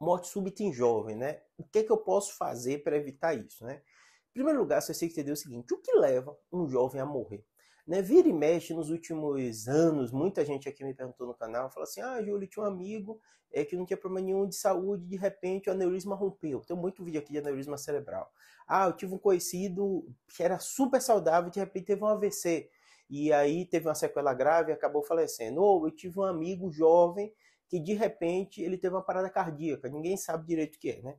morte súbita em jovem, né? O que é que eu posso fazer para evitar isso, né? Em primeiro lugar, você tem que entender o seguinte, o que leva um jovem a morrer? Né? Vira e mexe nos últimos anos, muita gente aqui me perguntou no canal, fala assim, ah, Júlio, tinha um amigo é, que não tinha problema nenhum de saúde, de repente o aneurisma rompeu. Tem muito vídeo aqui de aneurisma cerebral. Ah, eu tive um conhecido que era super saudável, de repente teve um AVC e aí teve uma sequela grave e acabou falecendo. Ou eu tive um amigo jovem que de repente ele teve uma parada cardíaca, ninguém sabe direito o que é, né?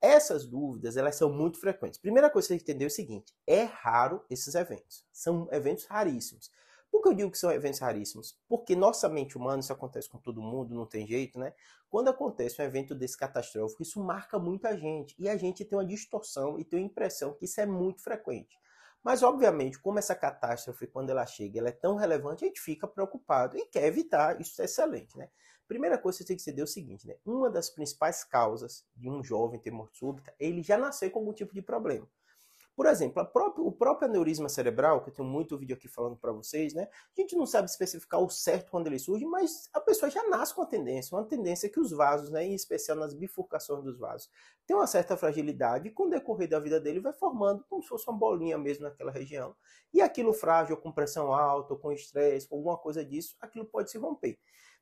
Essas dúvidas, elas são muito frequentes. Primeira coisa que você entender é o seguinte, é raro esses eventos, são eventos raríssimos. Por que eu digo que são eventos raríssimos? Porque nossa mente humana, isso acontece com todo mundo, não tem jeito, né? Quando acontece um evento desse catastrófico, isso marca muita gente. E a gente tem uma distorção e tem a impressão que isso é muito frequente. Mas, obviamente, como essa catástrofe, quando ela chega, ela é tão relevante, a gente fica preocupado e quer evitar. Isso é excelente, né? Primeira coisa que você tem que entender é o seguinte, né? Uma das principais causas de um jovem ter morte súbita é ele já nascer com algum tipo de problema. Por exemplo, o próprio aneurisma cerebral, que eu tenho muito vídeo aqui falando para vocês, né? A gente não sabe especificar o certo quando ele surge, mas a pessoa já nasce com a tendência, uma tendência que os vasos, né, em especial nas bifurcações dos vasos, tem uma certa fragilidade e com o decorrer da vida dele vai formando como se fosse uma bolinha mesmo naquela região. E aquilo frágil, com pressão alta, com estresse, com alguma coisa disso, aquilo pode se romper.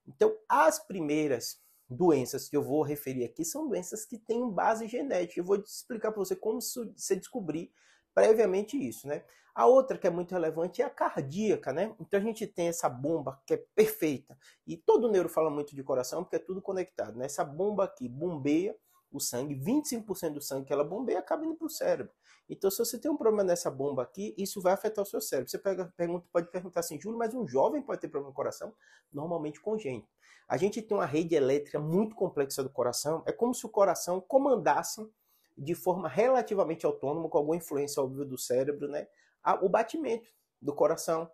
Então, as primeiras doenças que eu vou referir aqui são doenças que têm base genética. Eu vou explicar para você como você descobrir previamente isso, né? A outra que é muito relevante é a cardíaca, né? Então a gente tem essa bomba que é perfeita. E todo neuro fala muito de coração porque é tudo conectado, né? Essa bomba aqui bombeia o sangue, 25% do sangue que ela bombeia acaba indo para o cérebro. Então, se você tem um problema nessa bomba aqui, isso vai afetar o seu cérebro. Você pega, pergunta, pode perguntar assim, Júlio, mas um jovem pode ter problema no coração? Normalmente congênito. A gente tem uma rede elétrica muito complexa do coração. É como se o coração comandasse de forma relativamente autônoma, com alguma influência óbvia do cérebro, né? O batimento do coração,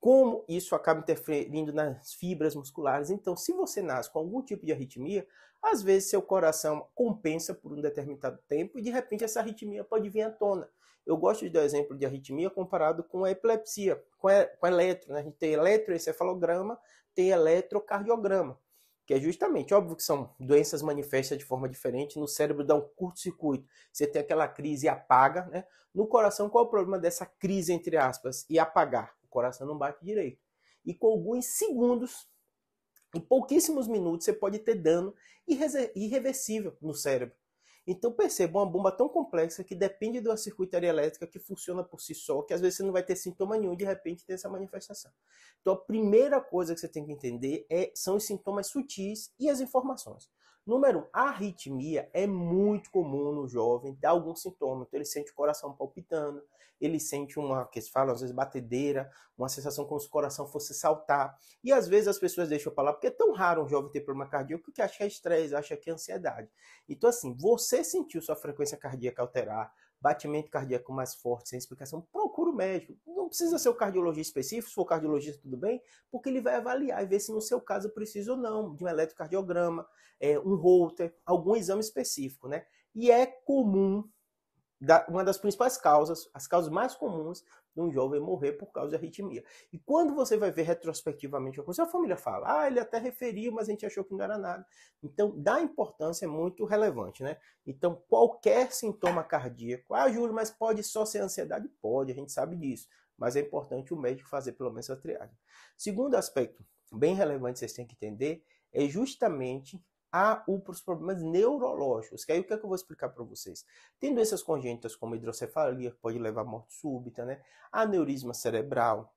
como isso acaba interferindo nas fibras musculares. Então, se você nasce com algum tipo de arritmia, às vezes seu coração compensa por um determinado tempo e de repente essa arritmia pode vir à tona. Eu gosto de dar exemplo de arritmia comparado com a epilepsia, com, a, eletro. Né? A gente tem eletroencefalograma, tem eletrocardiograma, que é justamente, óbvio que são doenças manifestas de forma diferente, no cérebro dá um curto-circuito, você tem aquela crise e apaga. Né? No coração, qual é o problema dessa crise, entre aspas, e apagar? coração não bate direito. E com alguns segundos, em pouquíssimos minutos, você pode ter dano irreversível no cérebro. Então perceba, uma bomba tão complexa que depende de uma circuitaria elétrica que funciona por si só, que às vezes você não vai ter sintoma nenhum, de repente tem essa manifestação. Então a primeira coisa que você tem que entender é, são os sintomas sutis e as informações. Número um, a arritmia é muito comum no jovem, dá algum sintoma. Então ele sente o coração palpitando, ele sente uma, que se fala às vezes, batedeira, uma sensação como se o coração fosse saltar. E às vezes as pessoas deixam falar, porque é tão raro um jovem ter problema cardíaco que acha que é estresse, acha que é ansiedade. Então assim, você sentiu sua frequência cardíaca alterar, batimento cardíaco mais forte, sem explicação, procura médico. Não precisa ser o cardiologista específico, se for cardiologista, tudo bem, porque ele vai avaliar e ver se no seu caso precisa ou não de um eletrocardiograma, é, um Holter, algum exame específico, né? E é comum da, uma das principais causas, as causas mais comuns de um jovem morrer por causa de arritmia. E quando você vai ver retrospectivamente a coisa, a família fala, ah, ele até referiu, mas a gente achou que não era nada. Então, dá importância é muito relevante, né? Então, qualquer sintoma cardíaco, ah, Júlio, mas pode só ser ansiedade? Pode, a gente sabe disso. Mas é importante o médico fazer pelo menos a triagem. Segundo aspecto bem relevante vocês têm que entender é justamente a o, os problemas neurológicos, que aí o que, é que eu vou explicar para vocês? Tem doenças congênitas como hidrocefalia, que pode levar à morte súbita, né? aneurisma cerebral.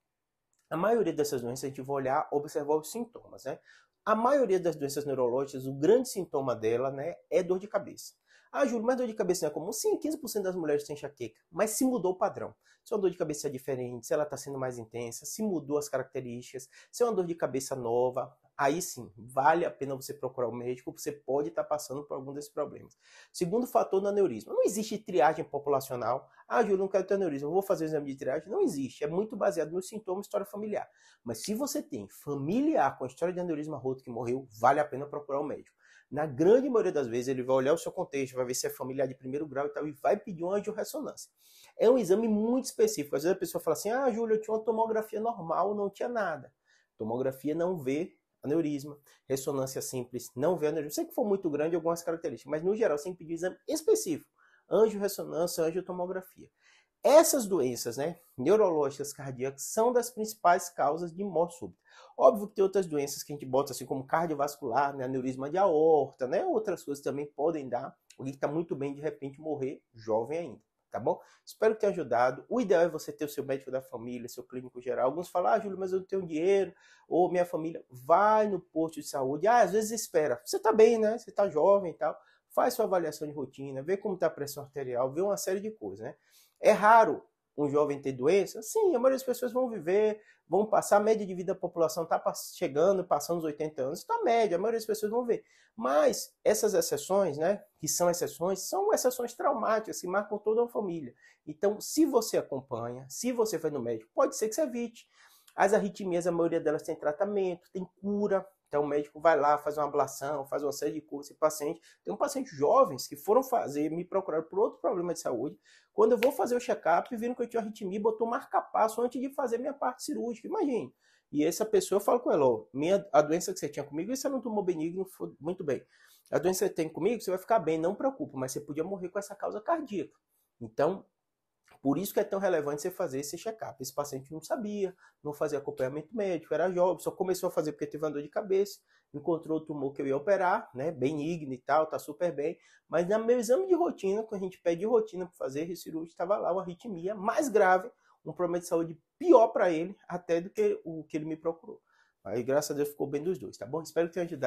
A maioria dessas doenças a gente vai olhar, observar os sintomas, né? A maioria das doenças neurológicas, o grande sintoma dela, né, é dor de cabeça. Ah, Júlio, mas dor de cabeça não é comum? Sim, 15% das mulheres têm enxaqueca, mas se mudou o padrão. Se uma dor de cabeça é diferente, se ela está sendo mais intensa, se mudou as características, se é uma dor de cabeça nova, aí sim, vale a pena você procurar o um médico, você pode estar tá passando por algum desses problemas. Segundo fator do aneurisma, não existe triagem populacional. Ah, Júlio, não quero ter aneurisma, vou fazer o exame de triagem. Não existe, é muito baseado nos sintomas e história familiar. Mas se você tem familiar com a história de aneurisma roto que morreu, vale a pena procurar o um médico. Na grande maioria das vezes, ele vai olhar o seu contexto, vai ver se é familiar de primeiro grau e tal, e vai pedir uma ressonância. É um exame muito específico. Às vezes a pessoa fala assim: ah, Júlio, eu tinha uma tomografia normal, não tinha nada. Tomografia não vê aneurisma, ressonância simples não vê aneurisma. Sei que for muito grande algumas características, mas no geral, sem pedir um exame específico: anjo ressonância, anjo tomografia. Essas doenças né, neurológicas cardíacas são das principais causas de morte súbita. Óbvio que tem outras doenças que a gente bota, assim como cardiovascular, né, aneurisma de aorta, né, outras coisas também podem dar. Alguém que está muito bem, de repente, morrer jovem ainda, tá bom? Espero ter ajudado. O ideal é você ter o seu médico da família, seu clínico geral. Alguns falam, ah, Júlio, mas eu não tenho dinheiro, ou minha família. Vai no posto de saúde. Ah, às vezes espera. Você está bem, né? Você está jovem e tal. Faz sua avaliação de rotina, vê como está a pressão arterial, vê uma série de coisas, né? É raro um jovem ter doença? Sim, a maioria das pessoas vão viver, vão passar. A média de vida da população está chegando, passando os 80 anos. Está média, a maioria das pessoas vão ver. Mas essas exceções, né, que são exceções, são exceções traumáticas que marcam toda a família. Então, se você acompanha, se você vai no médico, pode ser que você evite. As arritmias, a maioria delas tem tratamento, tem cura, então o médico vai lá, faz uma ablação, faz uma série de cursos E paciente. Tem um paciente jovens que foram fazer, me procuraram por outro problema de saúde. Quando eu vou fazer o check-up, viram que eu tinha arritmia e botou marca-passo antes de fazer minha parte cirúrgica. Imagine. E essa pessoa, eu falo com ela, ó, minha, a doença que você tinha comigo, isso não um tumor benigno, muito bem. A doença que você tem comigo, você vai ficar bem, não preocupa, mas você podia morrer com essa causa cardíaca. Então, por isso que é tão relevante você fazer esse check-up. Esse paciente não sabia, não fazia acompanhamento médico, era jovem, só começou a fazer porque teve uma dor de cabeça, encontrou o tumor que eu ia operar, né, benigno e tal, tá super bem. Mas no meu exame de rotina, quando a gente pede rotina para fazer, o cirurgião estava lá, uma arritmia mais grave, um problema de saúde pior para ele, até do que o que ele me procurou. Aí, graças a Deus, ficou bem dos dois, tá bom? Espero que tenha ajudado.